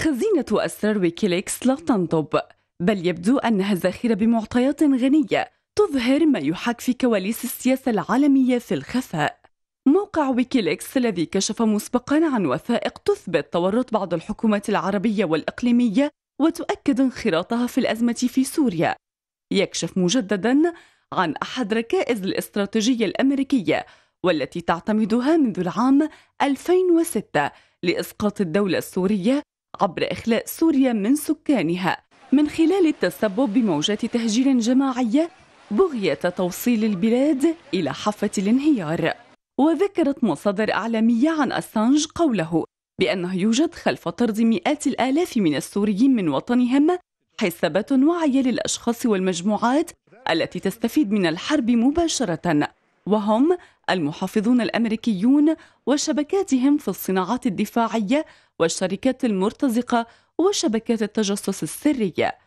خزينة أسرار ويكيليكس لا تنضب بل يبدو أنها زاخرة بمعطيات غنية تظهر ما يحاك في كواليس السياسة العالمية في الخفاء موقع ويكيليكس الذي كشف مسبقا عن وثائق تثبت تورط بعض الحكومات العربية والإقليمية وتؤكد انخراطها في الأزمة في سوريا يكشف مجددا عن أحد ركائز الاستراتيجية الأمريكية والتي تعتمدها منذ العام 2006 لإسقاط الدولة السورية عبر إخلاء سوريا من سكانها من خلال التسبب بموجات تهجير جماعية بغية توصيل البلاد إلى حافة الانهيار وذكرت مصادر أعلامية عن أسانج قوله بأنه يوجد خلف طرد مئات الآلاف من السوريين من وطنهم حسابات واعية للأشخاص والمجموعات التي تستفيد من الحرب مباشرة وهم المحافظون الامريكيون وشبكاتهم في الصناعات الدفاعيه والشركات المرتزقه وشبكات التجسس السريه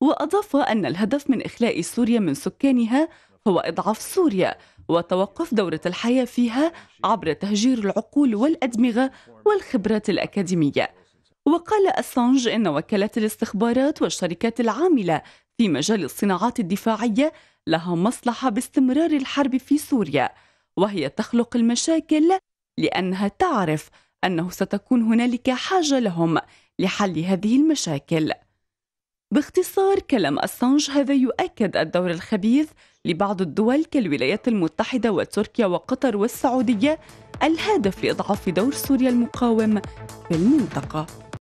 واضاف ان الهدف من اخلاء سوريا من سكانها هو اضعاف سوريا وتوقف دوره الحياه فيها عبر تهجير العقول والادمغه والخبرات الاكاديميه وقال أسانج إن وكالات الاستخبارات والشركات العاملة في مجال الصناعات الدفاعية لها مصلحة باستمرار الحرب في سوريا وهي تخلق المشاكل لأنها تعرف أنه ستكون هنالك حاجة لهم لحل هذه المشاكل. باختصار كلام أسانج هذا يؤكد الدور الخبيث لبعض الدول كالولايات المتحدة وتركيا وقطر والسعودية الهادف لإضعاف دور سوريا المقاوم في المنطقة.